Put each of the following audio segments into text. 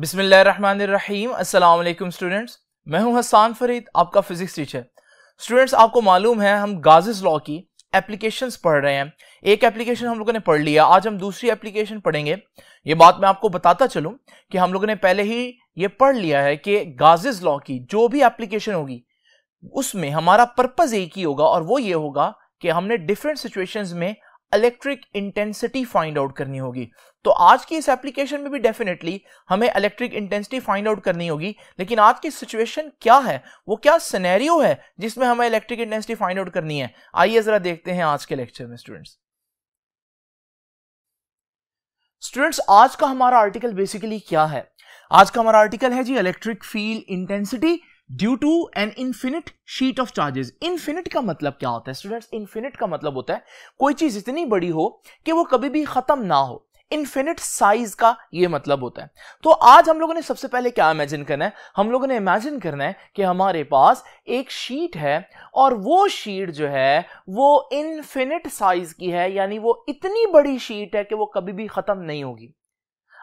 बिसमीम अल्लाम स्टूडेंट्स मैं हूं हसान फरीद आपका फिज़िक्स टीचर स्टूडेंट्स आपको मालूम है हम गाज़िज़ लॉ की एप्लीकेशंस पढ़ रहे हैं एक एप्लीकेशन हम लोगों ने पढ़ लिया आज हम दूसरी एप्लीकेशन पढ़ेंगे ये बात मैं आपको बताता चलूं कि हम लोगों ने पहले ही ये पढ़ लिया है कि गाजिज़ लॉ की जो भी एप्लीकेशन होगी उसमें हमारा पर्पज़ एक ही होगा और वो ये होगा कि हमने डिफरेंट सिचुएशन में इलेक्ट्रिक इंटेंसिटी फाइंड आउट करनी होगी तो आज की इस एप्लीकेशन में भी डेफिनेटली हमें इलेक्ट्रिक इंटेंसिटी फाइंड आउट करनी होगी लेकिन आज की सिचुएशन क्या है वो क्या सिनेरियो है जिसमें हमें इलेक्ट्रिक इंटेंसिटी फाइंड आउट करनी है आइए जरा देखते हैं आज के लेक्चर में स्टूडेंट्स स्टूडेंट्स आज का हमारा आर्टिकल बेसिकली क्या है आज का हमारा आर्टिकल है जी electric field intensity due to an infinite sheet of charges infinite का मतलब क्या होता है स्टूडेंट्स इन्फिनिट का मतलब होता है कोई चीज इतनी बड़ी हो कि वो कभी भी खत्म ना हो इन्फिनिट साइज का ये मतलब होता है तो आज हम लोगों ने सबसे पहले क्या इमेजिन करना है हम लोगों ने इमेजिन करना है कि हमारे पास एक शीट है और वो शीट जो है वो इन्फिनिट साइज की है यानी वो इतनी बड़ी शीट है कि वो कभी भी खत्म नहीं होगी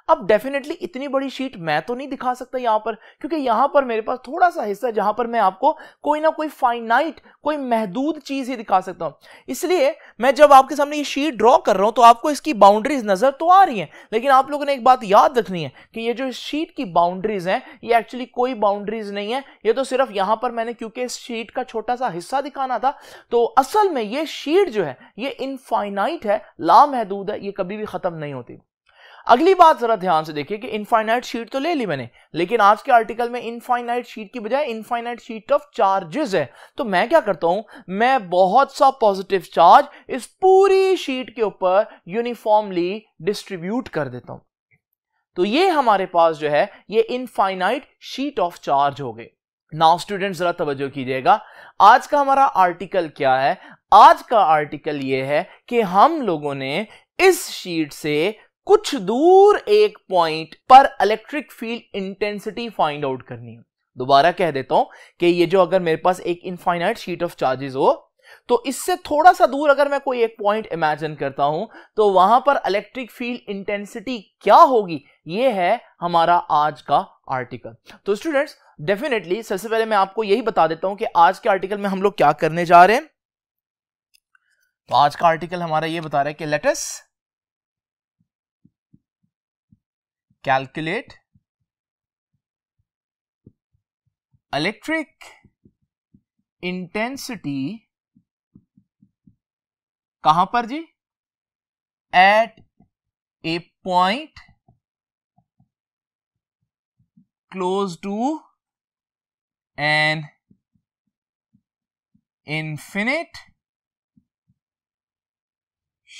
अब डेफिनेटली इतनी बड़ी शीट मैं तो नहीं दिखा सकता यहां पर क्योंकि यहां पर मेरे पास थोड़ा सा हिस्सा है जहां पर मैं आपको कोई ना कोई फाइनाइट कोई महदूद चीज़ ही दिखा सकता हूं इसलिए मैं जब आपके सामने ये शीट ड्रॉ कर रहा हूँ तो आपको इसकी बाउंड्रीज नज़र तो आ रही है लेकिन आप लोगों ने एक बात याद रखनी है कि ये जो शीट की बाउंड्रीज है ये एक्चुअली कोई बाउंड्रीज नहीं है ये तो सिर्फ यहाँ पर मैंने क्योंकि इस शीट का छोटा सा हिस्सा दिखाना था तो असल में ये शीट जो है ये इनफाइनाइट है लामहदूद है ये कभी भी ख़त्म नहीं होती अगली बात जरा ध्यान से देखिए कि इनफाइनाइट शीट तो ले ली मैंने लेकिन आज के आर्टिकल में इनफाइनाइट शीट की बजाय इनफाइनाइट शीट ऑफ चार्जेस है तो मैं क्या करता हूं मैं बहुत सा पॉजिटिव चार्ज इस पूरी शीट के ऊपर यूनिफॉर्मली डिस्ट्रीब्यूट कर देता हूं तो ये हमारे पास जो है ये इनफाइनाइट शीट ऑफ चार्ज हो गए नाउ स्टूडेंट जरा तवज्जो कीजिएगा आज का हमारा आर्टिकल क्या है आज का आर्टिकल ये है कि हम लोगों ने इस शीट से कुछ दूर एक पॉइंट पर electric field intensity find out करनी है दोबारा कह देता हूं कि ये जो अगर मेरे पास एक इनफाइनाइट शीट ऑफ चार्जेस हो तो इससे थोड़ा सा दूर अगर मैं कोई एक पॉइंट इमेजिन करता हूं तो वहां पर इलेक्ट्रिक फील्ड इंटेंसिटी क्या होगी ये है हमारा आज का आर्टिकल तो स्टूडेंट्स डेफिनेटली सबसे पहले मैं आपको यही बता देता हूं कि आज के आर्टिकल में हम लोग क्या करने जा रहे हैं तो आज का आर्टिकल हमारा ये बता रहा है कि लेटेस्ट calculate electric intensity कहां पर जी at a point close to an infinite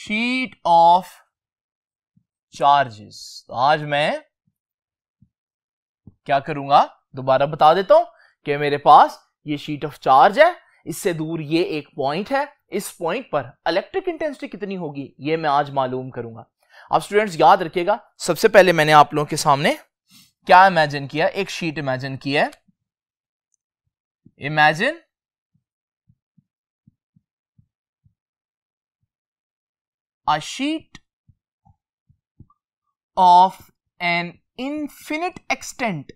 sheet of charges तो आज मैं क्या करूंगा दोबारा बता देता हूं कि मेरे पास ये शीट ऑफ चार्ज है इससे दूर ये एक पॉइंट है इस पॉइंट पर इलेक्ट्रिक इंटेंसिटी कितनी होगी ये मैं आज मालूम करूंगा आप स्टूडेंट्स याद रखिएगा सबसे पहले मैंने आप लोगों के सामने क्या इमेजिन किया एक शीट इमेजिन किया है imagine a sheet of an infinite extent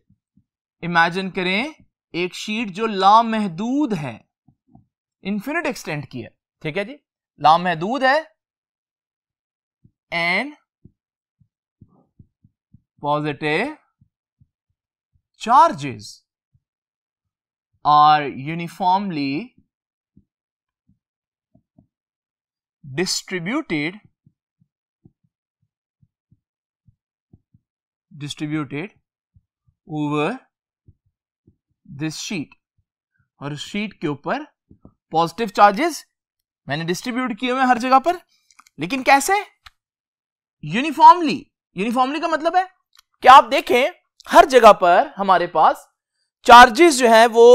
imagine करें एक शीट जो लामहदूद है इन्फिनिट एक्सटेंट की है ठीक है जी लामहदूद है and positive charges are uniformly distributed distributed over this sheet और शीट के ऊपर पॉजिटिव चार्जेस मैंने डिस्ट्रीब्यूट किए हुए हर जगह पर लेकिन कैसे यूनिफॉर्मली यूनिफॉर्मली का मतलब है कि आप देखें हर जगह पर हमारे पास चार्जेस जो है वो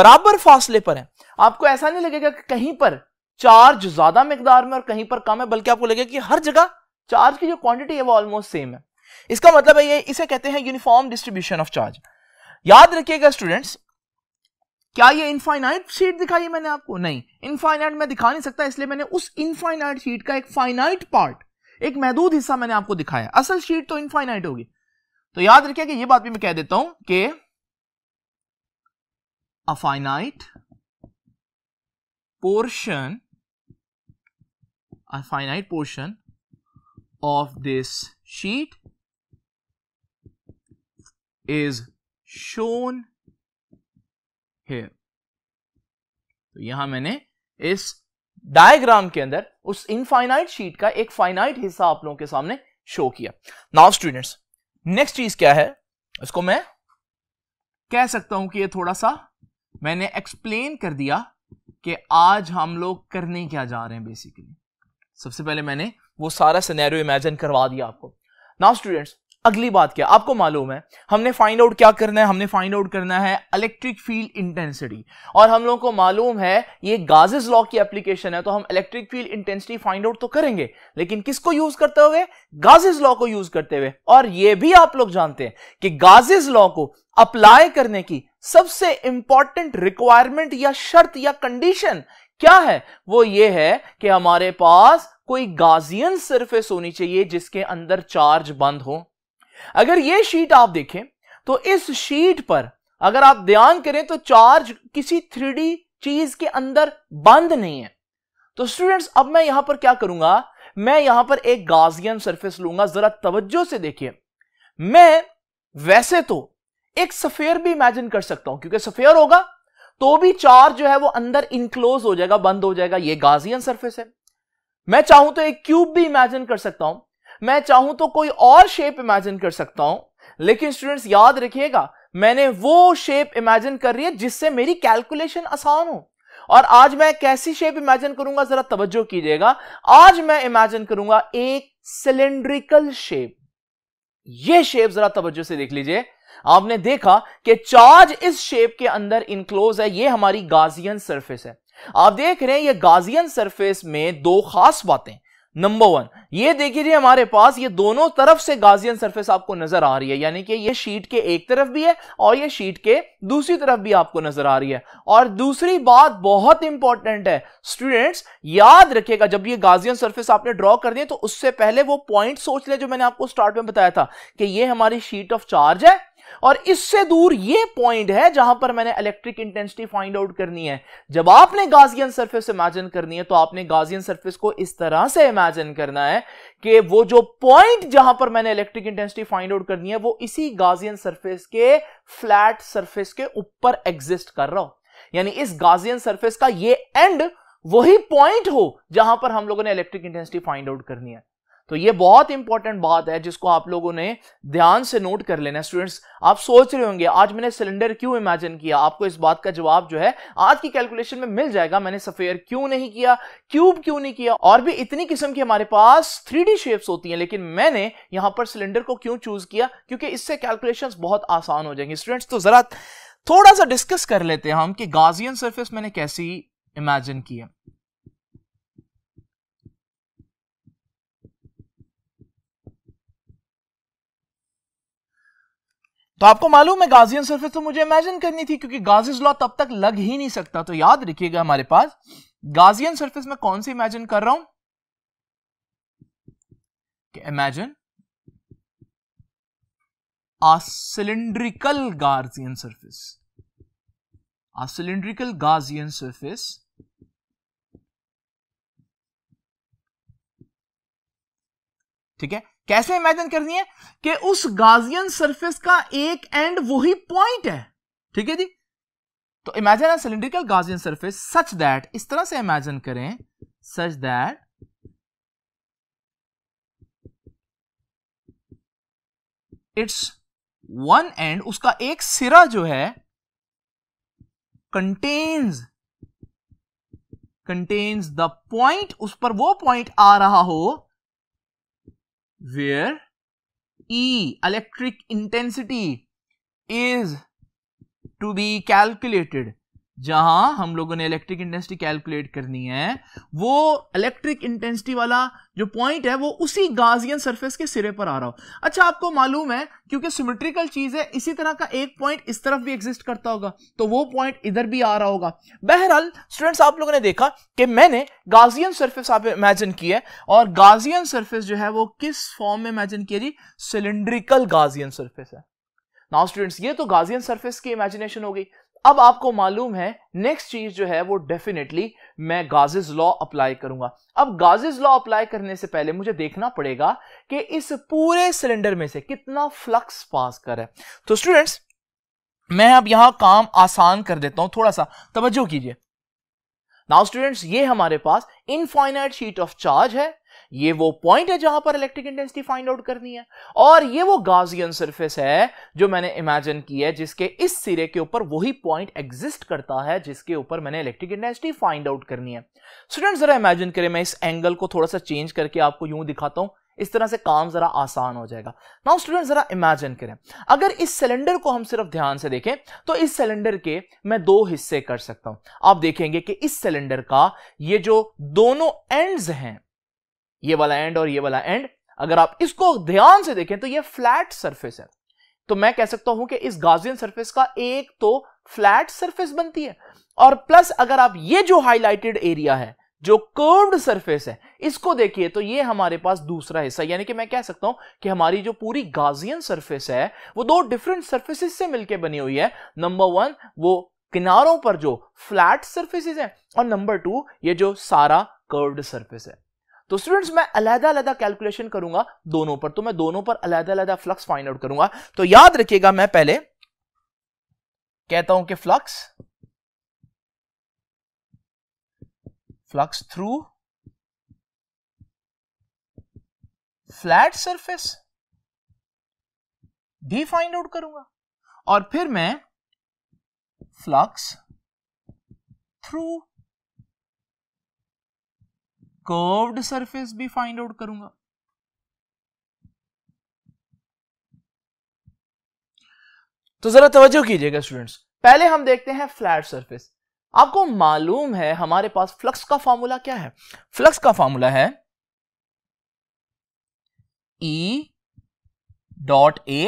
बराबर फासले पर है आपको ऐसा नहीं लगेगा कि कहीं पर चार्ज ज्यादा मकदार में और कहीं पर कम है बल्कि आपको लगेगा कि हर जगह चार्ज की जो क्वांटिटी है वो ऑलमोस्ट सेम है इसका मतलब है ये इसे कहते हैं यूनिफॉर्म डिस्ट्रीब्यूशन ऑफ चार्ज याद रखिएगा स्टूडेंट्स क्या ये इनफाइनाइट शीट दिखाई है मैंने आपको नहीं इनफाइनाइट मैं दिखा नहीं सकता इसलिए मैंने उस इनफाइनाइट शीट का एक फाइनाइट पार्ट एक महदूद हिस्सा मैंने आपको दिखाया असल शीट तो इनफाइनाइट होगी तो याद रखिए कि ये बात भी मैं कह देता हूं कि a finite a finite portion of this sheet is shown here. तो यहां मैंने इस डायग्राम के अंदर उस इनफाइनाइट शीट का एक फाइनाइट हिस्सा आप लोगों के सामने शो किया नाउ स्टूडेंट्स नेक्स्ट चीज क्या है इसको मैं कह सकता हूं कि ये थोड़ा सा मैंने एक्सप्लेन कर दिया कि आज हम लोग करने क्या जा रहे हैं बेसिकली सबसे पहले मैंने वो सारा सिनेरियो इमेजिन करवा दिया आपको नाउ स्टूडेंट्स अगली बात क्या आपको मालूम है हमने फाइंड आउट क्या करना है हमने फाइंड आउट करना है इलेक्ट्रिक फील्ड इंटेंसिटी और हम लोगों को मालूम है ये गाजेज लॉ की एप्लीकेशन है तो हम electric field intensity find out तो करेंगे लेकिन किसको यूज करते हुए गाजेज लॉ को यूज करते हुए और ये भी आप लोग जानते हैं कि गाजेज लॉ को अप्लाई करने की सबसे इंपॉर्टेंट रिक्वायरमेंट या शर्त या कंडीशन क्या है वो ये है कि हमारे पास कोई गाजियन सरफेस होनी चाहिए जिसके अंदर चार्ज बंद हो अगर ये शीट आप देखें तो इस शीट पर अगर आप ध्यान करें तो चार्ज किसी थ्री चीज के अंदर बंद नहीं है तो स्टूडेंट्स अब मैं यहां पर क्या करूंगा मैं यहां पर एक गाजियन सरफेस लूंगा जरा तवज्जो से देखिए मैं वैसे तो एक सफेयर भी इमेजिन कर सकता हूं क्योंकि सफेयर होगा तो भी चार्ज जो है वो अंदर इनक्लोज हो जाएगा बंद हो जाएगा ये गाजियन सरफेस है मैं चाहूं तो एक क्यूब भी इमेजिन कर सकता हूं मैं चाहूं तो कोई और शेप इमेजिन कर सकता हूं लेकिन स्टूडेंट्स याद रखिएगा मैंने वो शेप इमेजिन कर रही है जिससे मेरी कैलकुलेशन आसान हो और आज मैं कैसी शेप इमेजिन करूंगा जरा तवज्जो कीजिएगा आज मैं इमेजिन करूंगा एक सिलेंड्रिकल शेप ये शेप जरा तवज्जो से देख लीजिए आपने देखा कि चार्ज इस शेप के अंदर इंक्लोज है ये हमारी गाजियन सरफेस है आप देख रहे हैं ये गाजियन सरफेस में दो खास बातें नंबर वन ये देखिए जी हमारे पास ये दोनों तरफ से गाजियन सरफेस आपको नजर आ रही है यानी कि ये शीट के एक तरफ भी है और ये शीट के दूसरी तरफ भी आपको नजर आ रही है और दूसरी बात बहुत इंपॉर्टेंट है स्टूडेंट्स याद रखिएगा जब ये गाजियन सरफेस आपने ड्रॉ कर दिए तो उससे पहले वो पॉइंट सोच ले जो मैंने आपको स्टार्ट में बताया था कि ये हमारी शीट ऑफ चार्ज है और इससे दूर ये पॉइंट है जहां पर मैंने इलेक्ट्रिक इंटेंसिटी फाइंड आउट करनी है जब आपने गाजियन सरफेस इमेजिन करनी है तो आपने गाजियन सरफेस को इस तरह से इमेजिन करना है कि वो जो पॉइंट जहां पर मैंने इलेक्ट्रिक इंटेंसिटी फाइंड आउट करनी है वो इसी गाजियन सरफेस के फ्लैट सरफेस के ऊपर एग्जिस्ट कर रहा हो यानी इस गाजियन सर्फेस का ये एंड वही पॉइंट हो जहां पर हम लोगों ने इलेक्ट्रिक इंटेंसिटी फाइंड आउट करनी है तो ये बहुत इंपॉर्टेंट बात है जिसको आप लोगों ने ध्यान से नोट कर लेना स्टूडेंट्स आप सोच रहे होंगे आज मैंने सिलेंडर क्यों इमेजिन किया आपको इस बात का जवाब जो है आज की कैलकुलेशन में मिल जाएगा मैंने सफेयर क्यों नहीं किया क्यूब क्यों नहीं किया और भी इतनी किस्म की हमारे पास थ्री शेप्स होती हैं लेकिन मैंने यहां पर सिलेंडर को क्यों चूज किया क्योंकि इससे कैलकुलेशन बहुत आसान हो जाएंगे स्टूडेंट्स तो जरा थोड़ा सा डिस्कस कर लेते हैं हम कि गाजियन सर्फिस मैंने कैसी इमेजिन किया तो आपको मालूम है गाजियन सरफेस तो मुझे इमेजिन करनी थी क्योंकि गाजिज लॉ तब तक लग ही नहीं सकता तो याद रखिएगा हमारे पास गाजियन सरफेस में कौन सी इमेजिन कर रहा हूं imagine cylindrical cylindrical surface surface. A cylindrical Gaussian ठीक है कैसे इमेजिन करनी है कि उस गाजियन सरफेस का एक एंड वही पॉइंट है ठीक है जी तो imagine cylindrical Gaussian surface such that इस तरह से इमेजिन करें such that it's one end उसका एक सिरा जो है कंटेन्स कंटेन्स द पॉइंट उस पर वो पॉइंट आ रहा हो where E electric intensity is to be calculated जहां हम लोगों ने इलेक्ट्रिक इंटेंसिटी कैलकुलेट करनी है वो इलेक्ट्रिक इंटेंसिटी वाला जो पॉइंट है वो उसी गाजियन सरफेस के सिरे पर आ रहा हो अच्छा आपको मालूम है क्योंकि सिमेट्रिकल चीज है इसी तरह का एक पॉइंट इस तरफ भी एग्जिस्ट करता होगा तो वो पॉइंट इधर भी आ रहा होगा बहरहाल स्टूडेंट्स आप लोगों ने देखा कि मैंने गाजियन सर्फेस आप इमेजिन की है और गाजियन सर्फेस जो है वो किस फॉर्म में इमेजिन किया जी सिलेंड्रिकल गाजियन सर्फेस है नाउ स्टूडेंट्स ये तो गाजियन सरफेस की इमेजिनेशन हो गई अब आपको मालूम है नेक्स्ट चीज जो है वो डेफिनेटली मैं गाजिज लॉ अप्लाई करूंगा अब गाजिज लॉ अप्लाई करने से पहले मुझे देखना पड़ेगा कि इस पूरे सिलेंडर में से कितना फ्लक्स पास कर है तो स्टूडेंट्स मैं अब यहां काम आसान कर देता हूं थोड़ा सा तवज्जो कीजिए नाउ स्टूडेंट्स ये हमारे पास इनफाइनाइट शीट ऑफ चार्ज है ये वो पॉइंट है जहां पर इलेक्ट्रिक इंटेंसिटी फाइंड आउट करनी है और ये वो गाजियन सरफेस है जो मैंने इमेजिन की है जिसके इस सिरे के ऊपर वही पॉइंट एग्जिस्ट करता है जिसके ऊपर मैंने इलेक्ट्रिक इंटेंसिटी फाइंड आउट करनी है स्टूडेंट जरा इमेजिन करें मैं इस एंगल को थोड़ा सा चेंज करके आपको यूं दिखाता हूं इस तरह से काम जरा आसान हो जाएगा नाउ स्टूडेंट जरा इमेजिन करें अगर इस सिलेंडर को हम सिर्फ ध्यान से देखें तो इस सिलेंडर के मैं दो हिस्से कर सकता हूं आप देखेंगे कि इस सिलेंडर का ये जो दोनों एंड्स हैं ये वाला एंड और ये वाला एंड अगर आप इसको ध्यान से देखें तो ये फ्लैट सरफेस है तो मैं कह सकता हूं कि इस गाजियन सरफेस का एक तो फ्लैट सरफेस बनती है और प्लस अगर आप ये जो हाईलाइटेड एरिया है जो कर्व्ड सरफेस है इसको देखिए तो ये हमारे पास दूसरा हिस्सा यानी कि मैं कह सकता हूं कि हमारी जो पूरी गाजियन सरफेस है वो दो डिफरेंट सर्फेसिस से मिलकर बनी हुई है नंबर वन वो किनारों पर जो फ्लैट सर्फेसिस है और नंबर टू ये जो सारा कर्व्ड सर्फेस है तो स्टूडेंट्स मैं अलहदा अलहदा कैलकुलेशन करूंगा दोनों पर तो मैं दोनों पर अलहदा अलहदा फ्लक्स फाइंड आउट करूंगा तो याद रखिएगा मैं पहले कहता हूं कि flux flux through flat surface भी फाइंड आउट करूंगा और फिर मैं फ्लक्स थ्रू कर्व्ड सरफेस भी फाइंड आउट करूंगा तो जरा तवज्जो कीजिएगा स्टूडेंट्स पहले हम देखते हैं फ्लैट सरफेस आपको मालूम है हमारे पास फ्लक्स का फॉर्मूला क्या है फ्लक्स का फॉर्मूला है ई डॉट ए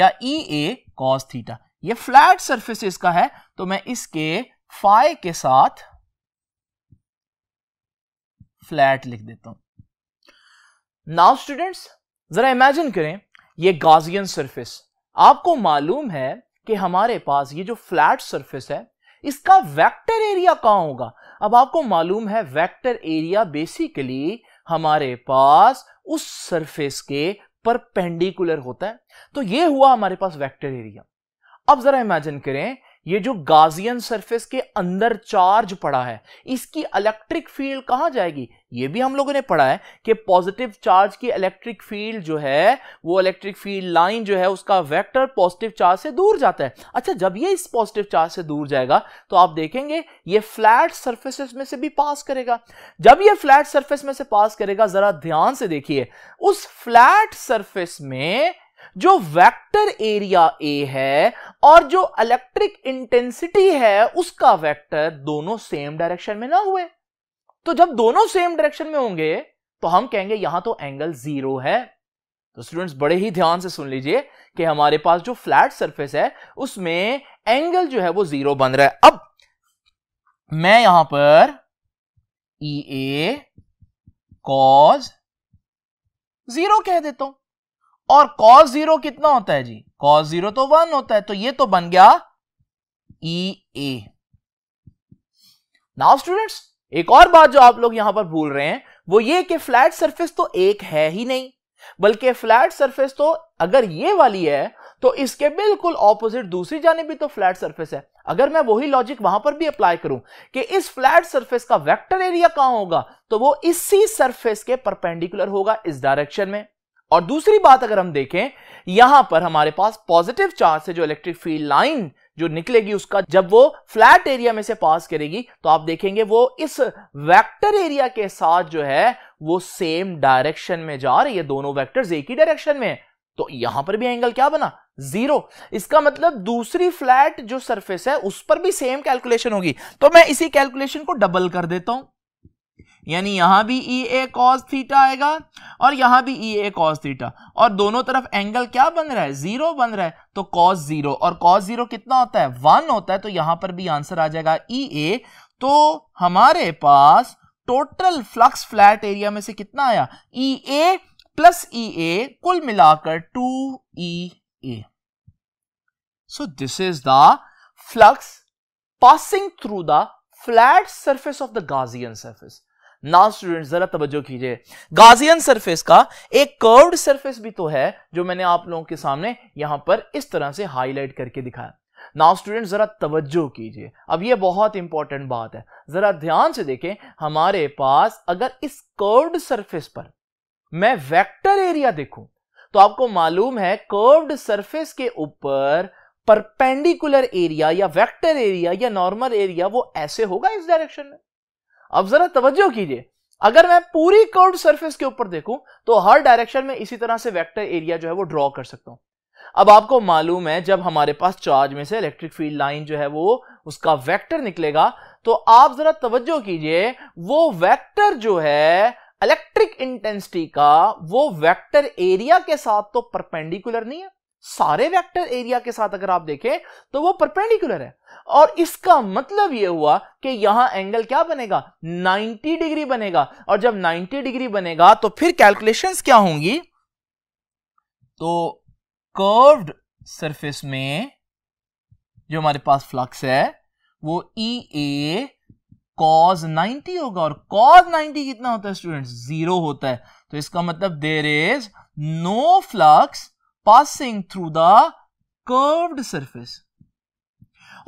या ई ए कॉस थीटा ये फ्लैट सरफेसेस का है तो मैं इसके फाइ के साथ फ्लैट लिख देता हूं नाउ स्टूडेंट्स जरा इमेजिन करें ये गाजियन सरफेस आपको मालूम है कि हमारे पास ये जो फ्लैट सरफेस है इसका वेक्टर एरिया कहां होगा अब आपको मालूम है वेक्टर एरिया बेसिकली हमारे पास उस सरफेस के परपेंडिकुलर होता है तो ये हुआ हमारे पास वेक्टर एरिया अब जरा इमेजिन करें ये जो गाजियन सरफेस के अंदर चार्ज पड़ा है इसकी इलेक्ट्रिक फील्ड कहां जाएगी ये भी हम लोगों ने पढ़ा है कि पॉजिटिव चार्ज की इलेक्ट्रिक फील्ड जो है वो इलेक्ट्रिक फील्ड लाइन जो है उसका वेक्टर पॉजिटिव चार्ज से दूर जाता है अच्छा जब ये इस पॉजिटिव चार्ज से दूर जाएगा तो आप देखेंगे ये फ्लैट सर्फेस में से भी पास करेगा जब ये फ्लैट सर्फेस में से पास करेगा जरा ध्यान से देखिए उस फ्लैट सर्फेस में जो वेक्टर एरिया ए है और जो इलेक्ट्रिक इंटेंसिटी है उसका वेक्टर दोनों सेम डायरेक्शन में ना हुए तो जब दोनों सेम डायरेक्शन में होंगे तो हम कहेंगे यहां तो एंगल जीरो है तो स्टूडेंट्स बड़े ही ध्यान से सुन लीजिए कि हमारे पास जो फ्लैट सरफेस है उसमें एंगल जो है वो जीरो बन रहा है अब मैं यहां पर ई ए कॉज जीरो कह देता हूं और कॉस जीरो कितना होता है जी कॉस जीरो तो वन होता है तो ये तो बन गया ई ए नाउ स्टूडेंट्स एक और बात जो आप लोग यहां पर भूल रहे हैं वो ये कि फ्लैट सरफेस तो एक है ही नहीं बल्कि फ्लैट सरफेस तो अगर ये वाली है तो इसके बिल्कुल ऑपोजिट दूसरी जाने भी तो फ्लैट सरफेस है अगर मैं वही लॉजिक वहां पर भी अप्लाई करूं कि इस फ्लैट सरफेस का वेक्टर एरिया कहां होगा तो वो इसी सरफेस के परपेंडिकुलर होगा इस डायरेक्शन में और दूसरी बात अगर हम देखें यहां पर हमारे पास पॉजिटिव चार्ज से जो इलेक्ट्रिक फील्ड लाइन जो निकलेगी उसका जब वो फ्लैट एरिया में से पास करेगी तो आप देखेंगे वो इस वेक्टर एरिया के साथ जो है वो सेम डायरेक्शन में जा रही है दोनों वेक्टर्स एक ही डायरेक्शन में तो यहां पर भी एंगल क्या बना जीरो इसका मतलब दूसरी फ्लैट जो सरफेस है उस पर भी सेम कैलकुलेशन होगी तो मैं इसी कैलकुलेशन को डबल कर देता हूं यानी यहाँ भी ई ए कॉस थीटा आएगा और यहाँ भी ई ए कॉस थीटा और दोनों तरफ एंगल क्या बन रहा है जीरो बन रहा है तो कॉस जीरो और कॉस जीरो कितना होता है वन होता है तो यहाँ पर भी आंसर आ जाएगा ई e ए तो हमारे पास टोटल फ्लक्स फ्लैट एरिया में से कितना आया ई ए प्लस ई ए कुल मिलाकर two E A so this is the flux passing through the flat surface of the Gaussian surface ना स्टूडेंट जरा तवज्जो कीजिए गाजियन सरफेस का एक कर्व्ड सरफेस भी तो है जो मैंने आप लोगों के सामने यहां पर इस तरह से हाईलाइट करके दिखाया नाउ स्टूडेंट ज़रा तवज्जो कीजिए अब ये बहुत इंपॉर्टेंट बात है ज़रा ध्यान से देखें हमारे पास अगर इस कर्व्ड सरफेस पर मैं वेक्टर एरिया देखूं तो आपको मालूम है कर्व्ड सरफेस के ऊपर परपेंडिकुलर एरिया या वेक्टर एरिया या नॉर्मल एरिया वो ऐसे होगा इस डायरेक्शन में अब जरा तवज्जो कीजिए अगर मैं पूरी कर्व सरफेस के ऊपर देखूं तो हर डायरेक्शन में इसी तरह से वेक्टर एरिया जो है वो ड्रॉ कर सकता हूं अब आपको मालूम है जब हमारे पास चार्ज में से इलेक्ट्रिक फील्ड लाइन जो है वो उसका वेक्टर निकलेगा तो आप जरा तवज्जो कीजिए वो वेक्टर जो है इलेक्ट्रिक इंटेंसिटी का वो वेक्टर एरिया के साथ तो परपेंडिकुलर नहीं है सारे वेक्टर एरिया के साथ अगर आप देखें तो वो परपेंडिकुलर है और इसका मतलब ये हुआ कि यहां एंगल क्या बनेगा 90 डिग्री बनेगा और जब 90 डिग्री बनेगा तो फिर कैलकुलेशंस क्या होंगी तो कर्व्ड सरफेस में जो हमारे पास फ्लक्स है वो ई ए कॉज 90 होगा और कॉज 90 कितना होता है स्टूडेंट जीरो होता है तो इसका मतलब there is no flux passing through the curved surface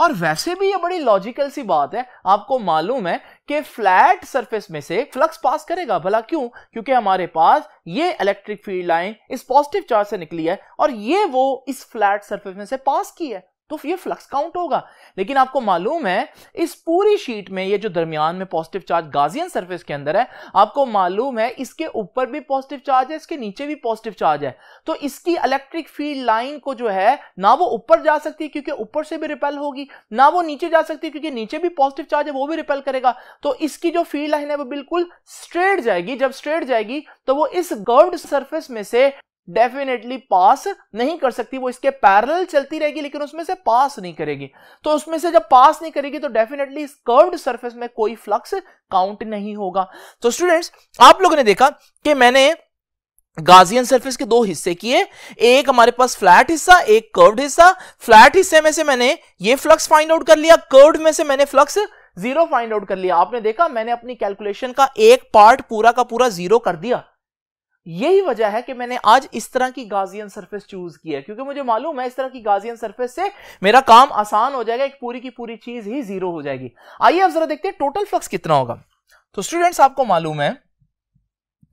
और वैसे भी ये बड़ी लॉजिकल सी बात है आपको मालूम है कि फ्लैट सरफेस में से फ्लक्स पास करेगा भला क्यों क्योंकि हमारे पास ये इलेक्ट्रिक फील्ड लाइन इस पॉजिटिव चार्ज से निकली है और ये वो इस फ्लैट सरफेस में से पास की है तो ये फ्लक्स काउंट होगा लेकिन आपको मालूम है इस पूरी शीट में ये जो दरमियान में पॉजिटिव चार्ज गाजियन सरफेस के अंदर है आपको मालूम है इसके ऊपर भी पॉजिटिव चार्ज है इसके नीचे भी पॉजिटिव चार्ज है तो इसकी इलेक्ट्रिक फील्ड लाइन को जो है ना वो ऊपर जा सकती है क्योंकि ऊपर से भी रिपेल होगी ना वो नीचे जा सकती है क्योंकि नीचे भी पॉजिटिव चार्ज है वो भी रिपेल करेगा तो इसकी जो फील्ड लाइन है वो बिल्कुल स्ट्रेट जाएगी जब स्ट्रेट जाएगी तो वो इस गर्व सर्फेस में से डेफिनेटली पास नहीं कर सकती वो इसके पैरल चलती रहेगी लेकिन उसमें से पास नहीं करेगी तो उसमें से जब पास नहीं करेगी तो डेफिनेटली कर्व्ड सरफेस में कोई फ्लक्स काउंट नहीं होगा तो स्टूडेंट्स आप लोगों ने देखा कि मैंने गाजियन सरफेस के दो हिस्से किए एक हमारे पास फ्लैट हिस्सा एक कर्व्ड हिस्सा फ्लैट हिस्से में से मैंने ये फ्लक्स फाइंड आउट कर लिया कर्व्ड में से मैंने फ्लक्स जीरो फाइंड आउट कर लिया आपने देखा मैंने अपनी कैलकुलेशन का एक पार्ट पूरा का पूरा जीरो कर दिया यही वजह है कि मैंने आज इस तरह की गाजियन सरफेस चूज किया है क्योंकि मुझे मालूम है इस तरह की गाजियन सरफेस से मेरा काम आसान हो जाएगा एक पूरी की पूरी चीज ही जीरो हो जाएगी आइए अब जरा देखते हैं टोटल फ्लक्स कितना होगा तो स्टूडेंट्स आपको मालूम है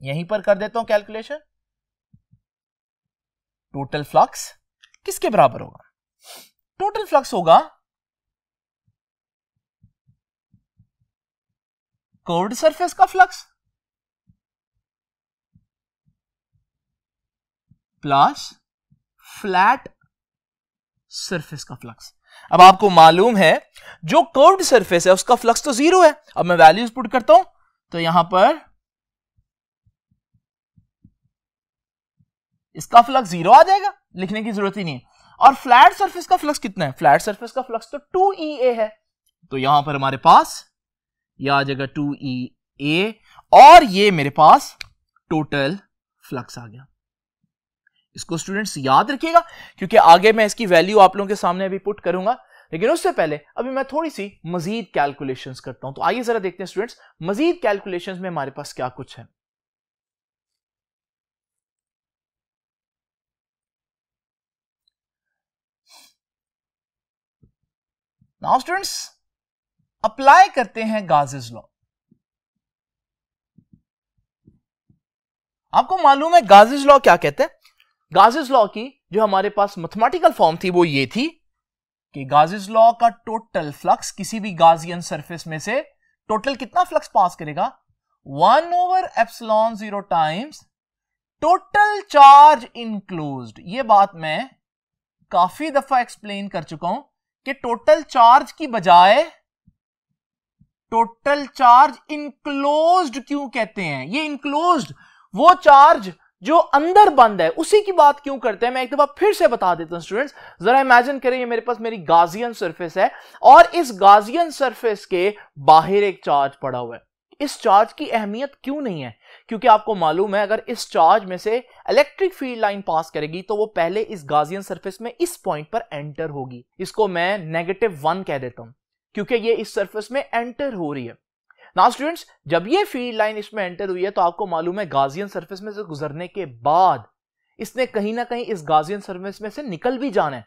यहीं पर कर देता हूं कैलकुलेशन टोटल फ्लक्स किसके बराबर होगा टोटल फ्लक्स होगा कोर्ड सरफेस का फ्लक्स प्लस फ्लैट सरफेस का फ्लक्स अब आपको मालूम है जो कर्व्ड सरफेस है उसका फ्लक्स तो जीरो है अब मैं वैल्यूज पुट करता हूं तो यहां पर इसका फ्लक्स जीरो आ जाएगा लिखने की जरूरत ही नहीं है और फ्लैट सरफेस का फ्लक्स कितना है फ्लैट सरफेस का फ्लक्स तो टू ई ए है तो यहां पर हमारे पास ये आ जाएगा टू ई ए और ये मेरे पास टोटल फ्लक्स आ गया इसको स्टूडेंट्स याद रखिएगा क्योंकि आगे मैं इसकी वैल्यू आप लोगों के सामने अभी पुट करूंगा लेकिन उससे पहले अभी मैं थोड़ी सी मजीद कैलकुलेशंस करता हूं तो आइए जरा देखते हैं स्टूडेंट्स मजीद कैलकुलेशंस में हमारे पास क्या कुछ है नाउ स्टूडेंट्स अप्लाई करते हैं गाजेज लॉ आपको मालूम है गाजिज लॉ क्या कहते हैं गाजिज लॉ की जो हमारे पास मैथमेटिकल फॉर्म थी वो ये थी कि गाजिज लॉ का टोटल फ्लक्स किसी भी गाजियन सरफेस में से टोटल कितना फ्लक्स पास करेगा one over epsilon zero times total charge enclose ये बात मैं काफी दफा एक्सप्लेन कर चुका हूं कि टोटल चार्ज की बजाय टोटल चार्ज इनक्लोज क्यों कहते हैं ये इनक्लोज वो चार्ज जो अंदर बंद है उसी की बात क्यों करते हैं मैं एक दफा फिर से बता देता हूं स्टूडेंट्स जरा इमेजिन करें ये मेरे पास मेरी गाजियन सरफेस है और इस गाजियन सरफेस के बाहर एक चार्ज पड़ा हुआ है इस चार्ज की अहमियत क्यों नहीं है क्योंकि आपको मालूम है अगर इस चार्ज में से इलेक्ट्रिक फील्ड लाइन पास करेगी तो वो पहले इस गाजियन सरफेस में इस पॉइंट पर एंटर होगी इसको मैं नेगेटिव वन कह देता हूं क्योंकि ये इस सरफेस में एंटर हो रही है ना स्टूडेंट्स जब ये फील्ड लाइन इसमें एंटर हुई है तो आपको मालूम है गाजियन सर्फेस में से गुजरने के बाद इसने कहीं ना कहीं इस गाजियन सर्फेस में से निकल भी जाना है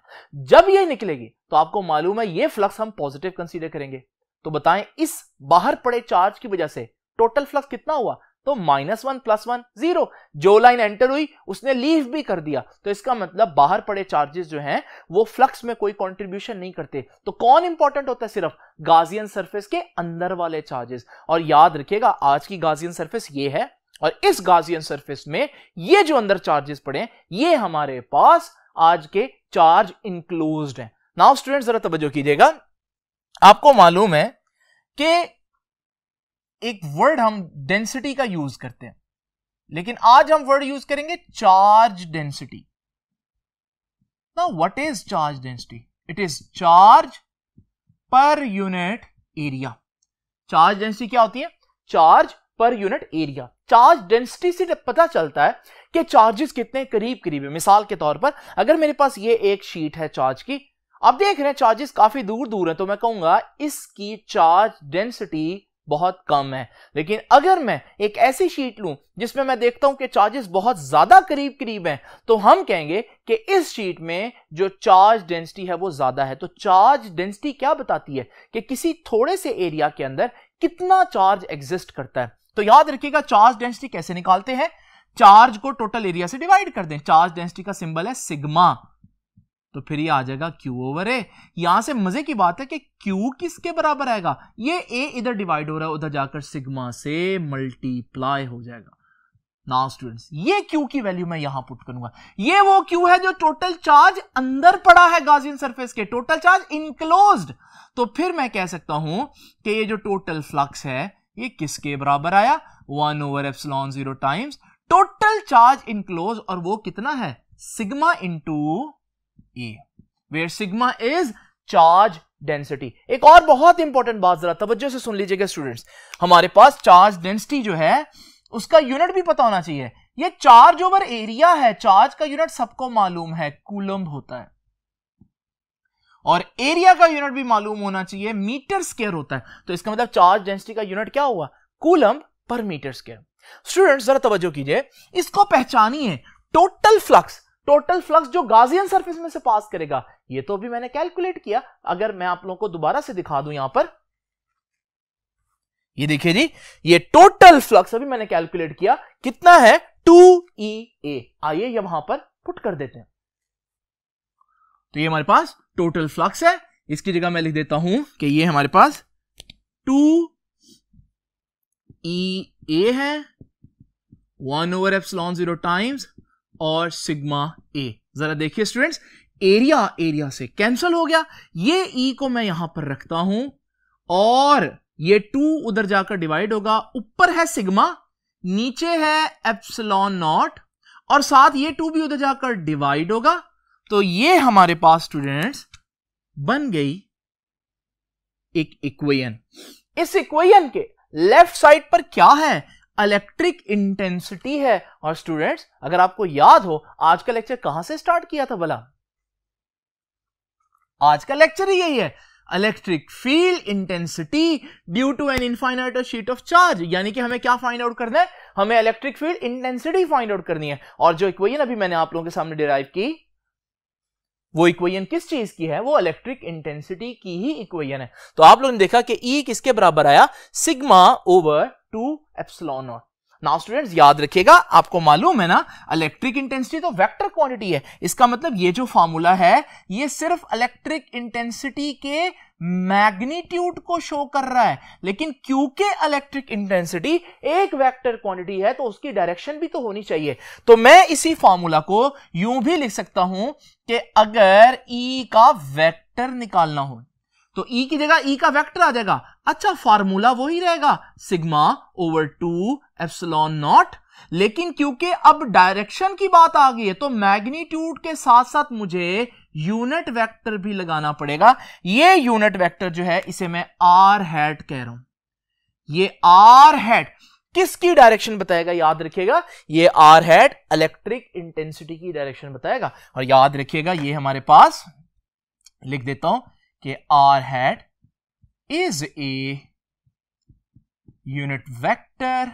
जब ये निकलेगी तो आपको मालूम है ये फ्लक्स हम पॉजिटिव कंसीडर करेंगे तो बताएं इस बाहर पड़े चार्ज की वजह से टोटल फ्लक्स कितना हुआ तो minus one plus one zero जो लाइन एंटर हुई उसने लीव भी कर दिया तो इसका मतलब बाहर पड़े चार्जेस जो हैं वो फ्लक्स में कोई कंट्रीब्यूशन नहीं करते तो कौन इंपॉर्टेंट होता है सिर्फ गाजियन सरफेस के अंदर वाले चार्जेस और याद रखिएगा आज की गाजियन सरफेस ये है और इस गाजियन सरफेस में ये जो अंदर चार्जेस पड़े ये हमारे पास आज के चार्ज इंक्लोज है नाउ स्टूडेंट जरा तवज्जो कीजिएगा आपको मालूम है कि एक वर्ड हम डेंसिटी का यूज करते हैं लेकिन आज हम वर्ड यूज करेंगे चार्ज डेंसिटी ना what is charge density it is charge per unit area charge density क्या होती है charge per unit area charge density से पता चलता है कि चार्जेस कितने करीब करीब है मिसाल के तौर पर अगर मेरे पास ये एक शीट है चार्ज की आप देख रहे हैं चार्जेस काफी दूर दूर है तो मैं कहूंगा इसकी चार्ज डेंसिटी बहुत कम है लेकिन अगर मैं एक ऐसी शीट लूं जिसमें मैं देखता हूं कि चार्जेस बहुत ज्यादा करीब करीब हैं तो हम कहेंगे कि इस शीट में जो चार्ज डेंसिटी है वो ज्यादा है तो चार्ज डेंसिटी क्या बताती है कि किसी थोड़े से एरिया के अंदर कितना चार्ज एग्जिस्ट करता है तो याद रखिएगा चार्ज डेंसिटी कैसे निकालते हैं चार्ज को टोटल एरिया से डिवाइड कर दें चार्ज डेंसिटी का सिंबल है सिग्मा तो फिर ये आ जाएगा q ओवर a यहां से मजे की बात है कि q किसके बराबर आएगा ये a इधर डिवाइड हो रहा है उधर जाकर सिग्मा से मल्टीप्लाई हो जाएगा नाउ स्टूडेंट्स ये क्यू की वैल्यू मैं यहां पुट करूंगा ये वो q है जो टोटल चार्ज अंदर पड़ा है गाजियन सरफेस के टोटल चार्ज इनक्लोज तो फिर मैं कह सकता हूं कि ये जो टोटल फ्लक्स है ये किसके बराबर आया one over F zero times total charge enclose और वो कितना है sigma into A where sigma is charge density एक और बहुत इंपॉर्टेंट बात जरा तवज्जो से सुन लीजिएगा स्टूडेंट्स हमारे पास चार्ज डेंसिटी जो है उसका यूनिट भी पता होना चाहिए ये चार्ज ओवर एरिया है चार्ज का यूनिट सबको मालूम है कूलम्ब होता है और एरिया का यूनिट भी मालूम होना चाहिए मीटर स्केयर होता है तो इसका मतलब चार्ज डेंसिटी का यूनिट क्या हुआ कूलम्ब पर मीटर स्केयर स्टूडेंट्स जरा तवज्जो कीजिए इसको पहचानिए टोटल फ्लक्स टोटल फ्लक्स जो गाजियन सरफेस में से पास करेगा ये तो अभी मैंने कैलकुलेट किया अगर मैं आप लोगों को दोबारा से दिखा दूं यहां पर ये देखिए जी ये टोटल फ्लक्स अभी मैंने कैलकुलेट किया कितना है टू ई ए आइए यहां पर पुट कर देते हैं तो ये हमारे पास टोटल फ्लक्स है इसकी जगह मैं लिख देता हूं कि ये हमारे पास टू ई ए है one over epsilon zero times और सिग्मा ए जरा देखिए स्टूडेंट्स एरिया एरिया से कैंसल हो गया ये ई e को मैं यहां पर रखता हूं और ये टू उधर जाकर डिवाइड होगा ऊपर है सिग्मा नीचे है एप्सलॉन नॉट और साथ ये टू भी उधर जाकर डिवाइड होगा तो ये हमारे पास स्टूडेंट्स बन गई एक इक्वेशन इस इक्वेशन के लेफ्ट साइड पर क्या है इलेक्ट्रिक इंटेंसिटी है और स्टूडेंट्स अगर आपको याद हो आज का लेक्चर कहां से स्टार्ट किया था भला आज का लेक्चर ही यही है electric field intensity due to an infinite sheet of charge यानी कि हमें क्या फाइंड आउट करना है हमें electric field intensity find out करनी है और जो इक्वेशन अभी मैंने आप लोगों के सामने डिराइव की वो इक्वेशन किस चीज की है वो इलेक्ट्रिक इंटेंसिटी की ही इक्वेशन है तो आप लोगों ने देखा कि ई e किसके बराबर आया sigma over two epsilon not now students याद रखिएगा आपको मालूम है ना इलेक्ट्रिक इंटेंसिटी तो वेक्टर क्वांटिटी है इसका मतलब ये जो फॉर्मूला है ये सिर्फ इलेक्ट्रिक इंटेंसिटी के मैग्नीट्यूड को शो कर रहा है लेकिन क्योंकि इलेक्ट्रिक इंटेंसिटी एक वेक्टर क्वांटिटी है तो उसकी डायरेक्शन भी तो होनी चाहिए तो मैं इसी फॉर्मूला को यूं भी लिख सकता हूं कि अगर ई e का वेक्टर निकालना हो तो ई e की जगह ई e का वेक्टर आ जाएगा अच्छा फार्मूला वही रहेगा sigma over two epsilon not लेकिन क्योंकि अब डायरेक्शन की बात आ गई है तो मैग्नीट्यूड के साथ साथ मुझे यूनिट वेक्टर भी लगाना पड़ेगा ये यूनिट वेक्टर जो है इसे मैं आर हैट कह रहा हूं ये आर हैट किसकी डायरेक्शन बताएगा याद रखिएगा ये आर हैट इलेक्ट्रिक इंटेंसिटी की डायरेक्शन बताएगा और याद रखिएगा ये हमारे पास लिख देता हूं कि R hat is a unit vector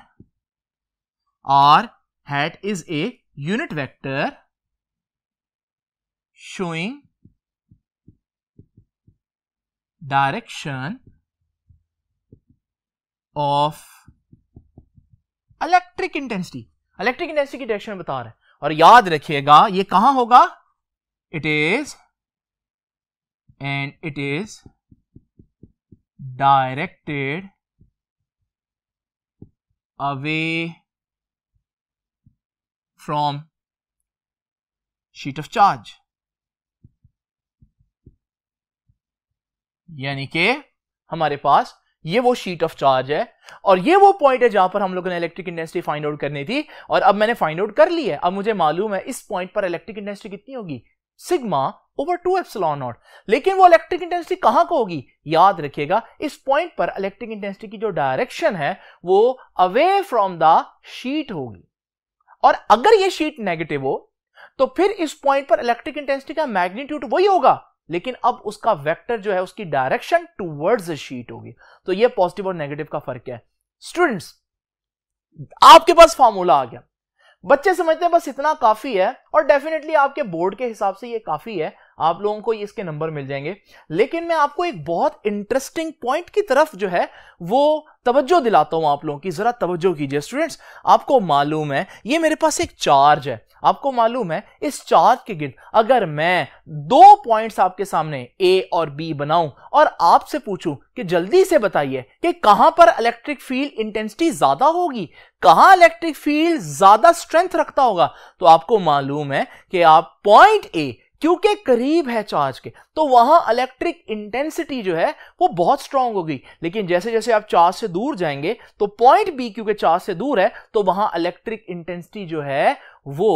R hat is a unit vector showing direction of electric intensity electric intensity की डायरेक्शन बता रहा है और याद रखिएगा ये कहां होगा it is and it is directed away from sheet of charge यानी कि हमारे पास ये वो शीट ऑफ चार्ज है और ये वो पॉइंट है जहां पर हम लोगों ने इलेक्ट्रिक इंडस्ट्री फाइंड आउट करनी थी और अब मैंने फाइंड आउट कर ली है अब मुझे मालूम है इस पॉइंट पर इलेक्ट्रिक इंडस्ट्री कितनी होगी sigma over two epsilon not लेकिन वो इलेक्ट्रिक इंटेंसिटी कहां को होगी याद रखिएगा इस पॉइंट पर इलेक्ट्रिक इंटेंसिटी की जो डायरेक्शन है वो अवे फ्रॉम द शीट होगी और अगर ये शीट नेगेटिव हो तो फिर इस पॉइंट पर इलेक्ट्रिक इंटेंसिटी का मैग्नीट्यूड वही होगा लेकिन अब उसका वेक्टर जो है उसकी डायरेक्शन टूवर्ड्स शीट होगी तो ये पॉजिटिव और नेगेटिव का फर्क है स्टूडेंट्स आपके पास फॉर्मूला आ गया बच्चे समझते हैं बस इतना काफी है और डेफिनेटली आपके बोर्ड के हिसाब से ये काफी है आप लोगों को इसके नंबर मिल जाएंगे लेकिन मैं आपको एक बहुत इंटरेस्टिंग पॉइंट की तरफ जो है वो तवज्जो दिलाता हूं आप लोगों की जरा तवज्जो कीजिए स्टूडेंट्स आपको मालूम है ये मेरे पास एक चार्ज है आपको मालूम है इस चार्ज के गिर्द अगर मैं दो पॉइंट्स आपके सामने ए और बी बनाऊं और आपसे पूछूं कि जल्दी से बताइए कि कहां पर इलेक्ट्रिक फील्ड इंटेंसिटी ज्यादा होगी कहां इलेक्ट्रिक फील्ड ज्यादा स्ट्रेंथ रखता होगा तो आपको मालूम है कि आप पॉइंट ए क्योंकि करीब है चार्ज के तो वहां इलेक्ट्रिक इंटेंसिटी जो है वो बहुत स्ट्रांग होगी लेकिन जैसे जैसे आप चार्ज से दूर जाएंगे तो पॉइंट बी क्योंकि चार्ज से दूर है तो वहां इलेक्ट्रिक इंटेंसिटी जो है वो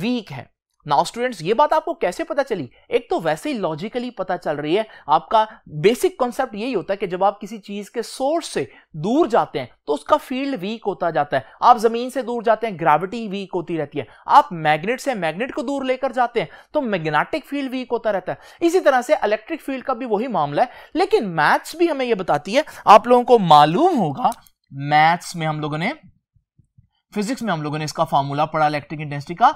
वीक है नाउ स्टूडेंट्स ये बात आपको कैसे पता चली एक तो वैसे ही लॉजिकली पता चल रही है आपका बेसिक कॉन्सेप्ट यही होता है कि जब आप किसी चीज के सोर्स से दूर जाते हैं तो उसका फील्ड वीक होता जाता है आप जमीन से दूर जाते हैं ग्रेविटी वीक होती रहती है आप मैग्नेट से मैग्नेट को दूर लेकर जाते हैं तो मैग्नेटिक फील्ड वीक होता रहता है इसी तरह से इलेक्ट्रिक फील्ड का भी वही मामला है लेकिन मैथ्स भी हमें यह बताती है आप लोगों को मालूम होगा मैथ्स में हम लोगों ने फिजिक्स में हम लोगों ने इसका फॉर्मूला पढ़ा इलेक्ट्रिक इंटेंसिटी का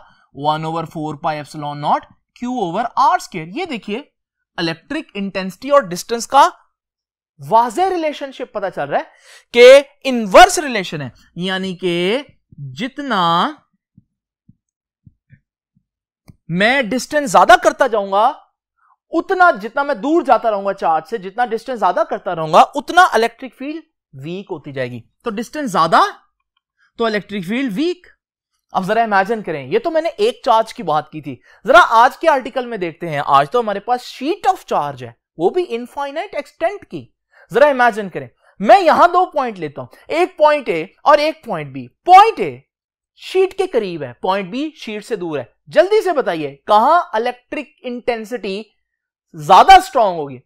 one over four pi epsilon not Q over R square ये देखिए इलेक्ट्रिक इंटेंसिटी और डिस्टेंस का वाजे रिलेशनशिप पता चल रहा है कि इनवर्स रिलेशन है यानी कि जितना मैं डिस्टेंस ज्यादा करता जाऊंगा उतना जितना मैं दूर जाता रहूंगा चार्ज से जितना डिस्टेंस ज्यादा करता रहूंगा उतना इलेक्ट्रिक फील्ड वीक होती जाएगी तो डिस्टेंस ज्यादा तो इलेक्ट्रिक फील्ड वीक अब जरा इमेजिन करें ये तो मैंने एक चार्ज की बात की थी जरा आज के आर्टिकल में देखते हैं आज तो हमारे पास शीट ऑफ चार्ज है वो भी इनफाइनाइट एक्सटेंट की जरा इमेजिन करें मैं यहां दो पॉइंट लेता हूं एक पॉइंट ए और एक point B point A sheet के करीब है पॉइंट बी शीट से दूर है जल्दी से बताइए कहां इलेक्ट्रिक इंटेंसिटी ज्यादा स्ट्रांग होगी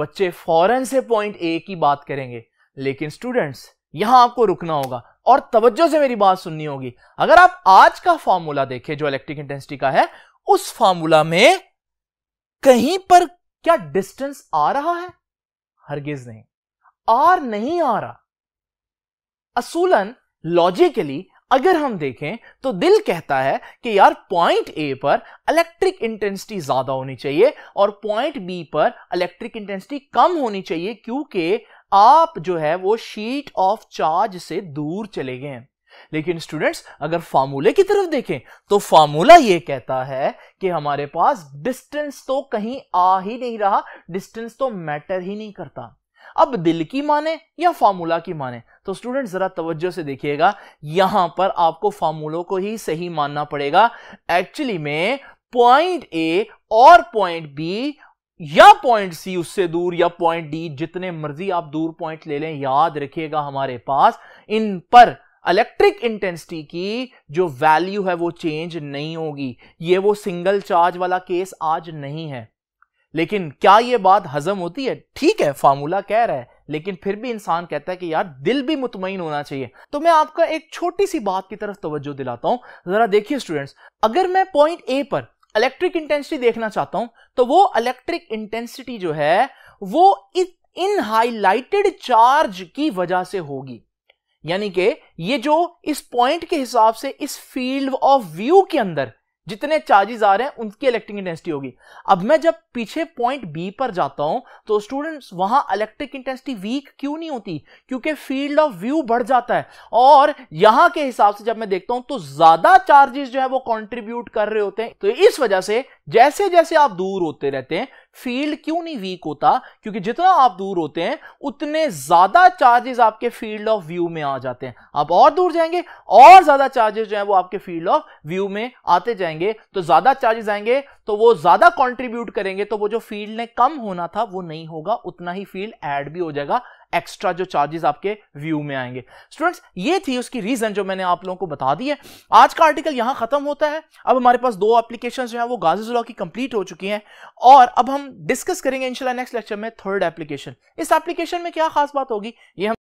बच्चे फौरन से पॉइंट ए की बात करेंगे लेकिन स्टूडेंट्स यहां आपको रुकना होगा और तवज्जो से मेरी बात सुननी होगी अगर आप आज का फॉर्मूला देखें जो इलेक्ट्रिक इंटेंसिटी का है उस फॉर्मूला में कहीं पर क्या डिस्टेंस आ रहा है हरगिज नहीं आर नहीं आ रहा असूलन लॉजिकली अगर हम देखें तो दिल कहता है कि यार पॉइंट ए पर इलेक्ट्रिक इंटेंसिटी ज्यादा होनी चाहिए और पॉइंट बी पर इलेक्ट्रिक इंटेंसिटी कम होनी चाहिए क्योंकि आप जो है वो शीट ऑफ चार्ज से दूर चले गए लेकिन स्टूडेंट्स अगर फार्मूले की तरफ देखें तो फार्मूला ये कहता है कि हमारे पास डिस्टेंस तो कहीं आ ही नहीं रहा डिस्टेंस तो मैटर ही नहीं करता अब दिल की माने या फार्मूला की माने तो स्टूडेंट जरा तवज्जो से देखिएगा यहां पर आपको फार्मूलों को ही सही मानना पड़ेगा एक्चुअली में पॉइंट ए और पॉइंट बी या पॉइंट सी उससे दूर या पॉइंट डी जितने मर्जी आप दूर पॉइंट ले लें याद रखिएगा हमारे पास इन पर इलेक्ट्रिक इंटेंसिटी की जो वैल्यू है वो चेंज नहीं होगी ये वो सिंगल चार्ज वाला केस आज नहीं है लेकिन क्या ये बात हजम होती है ठीक है फार्मूला कह रहा है लेकिन फिर भी इंसान कहता है कि यार दिल भी मुतमिन होना चाहिए तो मैं आपका एक छोटी सी बात की तरफ तवज्जो दिलाता हूं जरा देखिए स्टूडेंट्स अगर मैं पॉइंट ए पर इलेक्ट्रिक इंटेंसिटी देखना चाहता हूं तो वो इलेक्ट्रिक इंटेंसिटी जो है वो इन हाईलाइटेड चार्ज की वजह से होगी यानी कि ये जो इस पॉइंट के हिसाब से इस फील्ड ऑफ व्यू के अंदर जितने चार्जेस आ रहे हैं उनकी इलेक्ट्रिक इंटेंसिटी होगी अब मैं जब पीछे पॉइंट बी पर जाता हूं तो स्टूडेंट्स वहां इलेक्ट्रिक इंटेंसिटी वीक क्यों नहीं होती क्योंकि फील्ड ऑफ व्यू बढ़ जाता है और यहां के हिसाब से जब मैं देखता हूं तो ज्यादा चार्जेस जो है वो कॉन्ट्रीब्यूट कर रहे होते हैं तो इस वजह से जैसे जैसे आप दूर होते रहते हैं फील्ड क्यों नहीं वीक होता क्योंकि जितना आप दूर होते हैं उतने ज्यादा चार्जेस आपके फील्ड ऑफ व्यू में आ जाते हैं आप और दूर जाएंगे और ज्यादा चार्जेस जो है वो आपके फील्ड ऑफ व्यू में आते जाएंगे तो ज्यादा चार्जेस आएंगे तो वो ज्यादा कॉन्ट्रीब्यूट करेंगे तो वो जो फील्ड ने कम होना था वो नहीं होगा उतना ही फील्ड एड भी हो जाएगा एक्स्ट्रा जो चार्जेस आपके व्यू में आएंगे स्टूडेंट्स ये थी उसकी रीजन जो मैंने आप लोगों को बता दी है आज का आर्टिकल यहां खत्म होता है अब हमारे पास दो एप्लीकेशन जो है वो गाजिजुला की कंप्लीट हो चुकी हैं और अब हम डिस्कस करेंगे इंशाल्लाह नेक्स्ट लेक्चर में थर्ड एप्लीकेशन इस एप्लीकेशन में क्या खास बात होगी ये हम